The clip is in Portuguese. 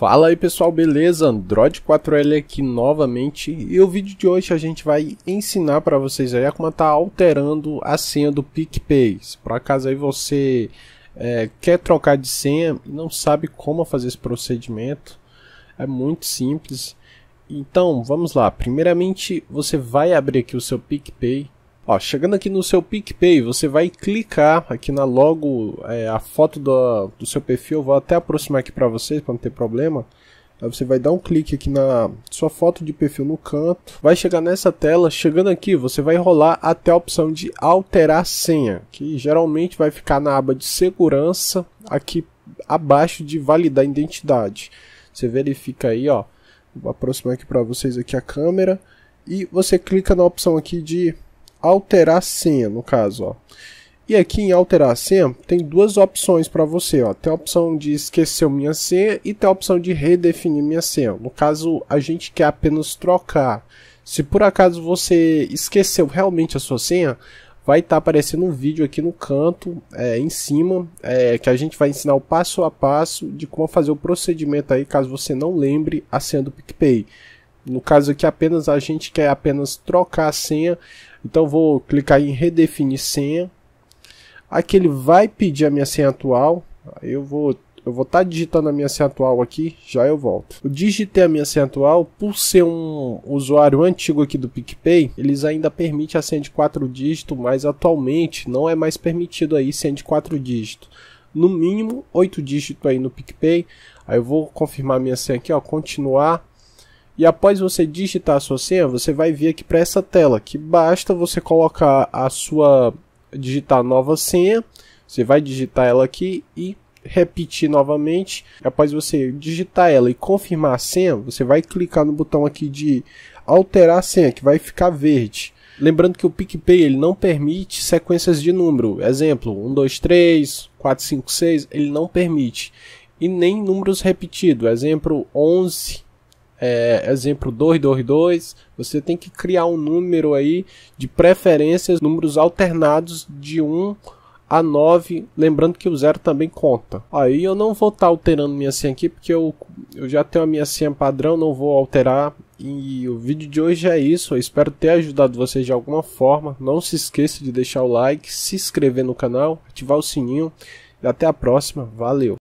Fala aí pessoal, beleza? Android 4L aqui novamente e o vídeo de hoje a gente vai ensinar para vocês aí como tá alterando a senha do PicPay. Se por acaso aí você é, quer trocar de senha e não sabe como fazer esse procedimento, é muito simples. Então vamos lá, primeiramente você vai abrir aqui o seu PicPay Ó, chegando aqui no seu PicPay, você vai clicar aqui na logo, é, a foto do, do seu perfil, eu vou até aproximar aqui para vocês para não ter problema. Aí você vai dar um clique aqui na sua foto de perfil no canto, vai chegar nessa tela, chegando aqui você vai rolar até a opção de alterar senha, que geralmente vai ficar na aba de segurança, aqui abaixo de validar a identidade. Você verifica aí, ó, vou aproximar aqui para vocês aqui a câmera, e você clica na opção aqui de alterar a senha, no caso, ó. E aqui em alterar a senha, tem duas opções para você, ó. Tem a opção de esquecer minha senha e tem a opção de redefinir minha senha. No caso, a gente quer apenas trocar. Se por acaso você esqueceu realmente a sua senha, vai estar tá aparecendo um vídeo aqui no canto, é, em cima, é, que a gente vai ensinar o passo a passo de como fazer o procedimento aí, caso você não lembre a senha do PicPay. No caso aqui, apenas a gente quer apenas trocar a senha, então vou clicar em redefinir senha. Aqui ele vai pedir a minha senha atual. Eu vou eu vou estar tá digitando a minha senha atual aqui, já eu volto. Eu digitei a minha senha atual, por ser um usuário antigo aqui do PicPay, eles ainda permitem a senha de 4 dígitos, mas atualmente não é mais permitido aí senha de 4 dígitos. No mínimo 8 dígitos aí no PicPay. Aí eu vou confirmar a minha senha aqui, ó, continuar. E após você digitar a sua senha, você vai vir aqui para essa tela, que basta você colocar a sua digitar nova senha, você vai digitar ela aqui e repetir novamente. Após você digitar ela e confirmar a senha, você vai clicar no botão aqui de alterar a senha, que vai ficar verde. Lembrando que o PicPay ele não permite sequências de número. Exemplo, 1, 2, 3, 4, 5, 6, ele não permite. E nem números repetidos. Exemplo, 11, é, exemplo 222, você tem que criar um número aí de preferências, números alternados de 1 a 9, lembrando que o zero também conta. Aí eu não vou estar tá alterando minha senha aqui, porque eu, eu já tenho a minha senha padrão, não vou alterar. E o vídeo de hoje é isso, eu espero ter ajudado vocês de alguma forma. Não se esqueça de deixar o like, se inscrever no canal, ativar o sininho. E até a próxima, valeu!